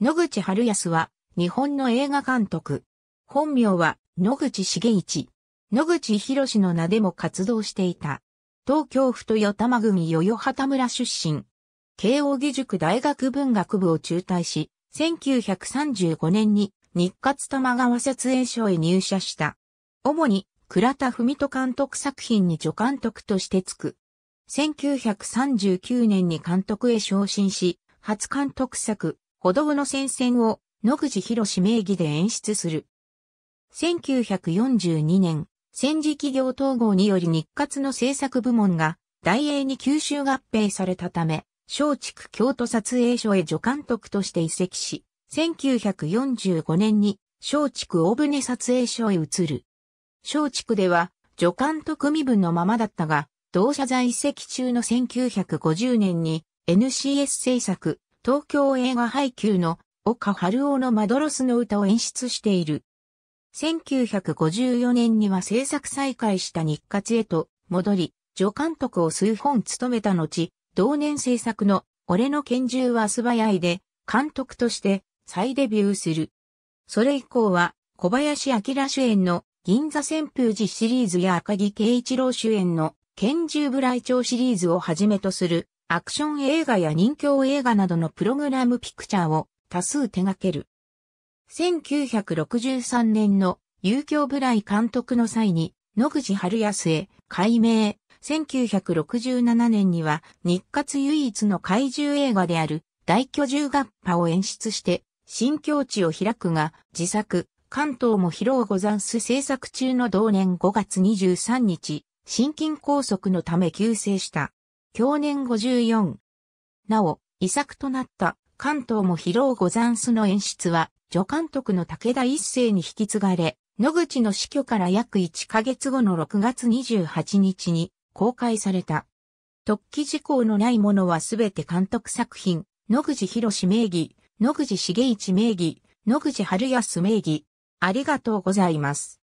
野口春康は、日本の映画監督。本名は、野口茂一。野口博の名でも活動していた。東京府豊玉組与々畑村出身。慶応義塾大学文学部を中退し、1935年に日活玉川設営所へ入社した。主に倉田文人監督作品に助監督としてつく。1939年に監督へ昇進し、初監督作、歩道の戦線を野口博士名義で演出する。1942年、戦時企業統合により日活の制作部門が大英に吸収合併されたため、松竹京都撮影所へ助監督として移籍し、1945年に松竹大船撮影所へ移る。松竹では助監督身分のままだったが、同社在籍中の1950年に NCS 制作東京映画配給の岡春夫のマドロスの歌を演出している。1954年には制作再開した日活へと戻り、助監督を数本務めた後、同年制作の俺の拳銃は素早いで監督として再デビューする。それ以降は小林明主演の銀座旋風寺シリーズや赤木慶一郎主演の拳銃ブライチョウシリーズをはじめとするアクション映画や人形映画などのプログラムピクチャーを多数手掛ける。1963年の遊興ブライ監督の際に、野口春康へ改名。1967年には日活唯一の怪獣映画である大巨獣合派を演出して新境地を開くが自作関東も疲労ござんす制作中の同年5月23日心筋梗塞のため急成した。享年54。なお、遺作となった関東も疲労ござんすの演出は、助監督の武田一世に引き継がれ、野口の死去から約1ヶ月後の6月28日に公開された。特記事項のないものはすべて監督作品、野口博士名義、野口茂一名義、野口春康名義。ありがとうございます。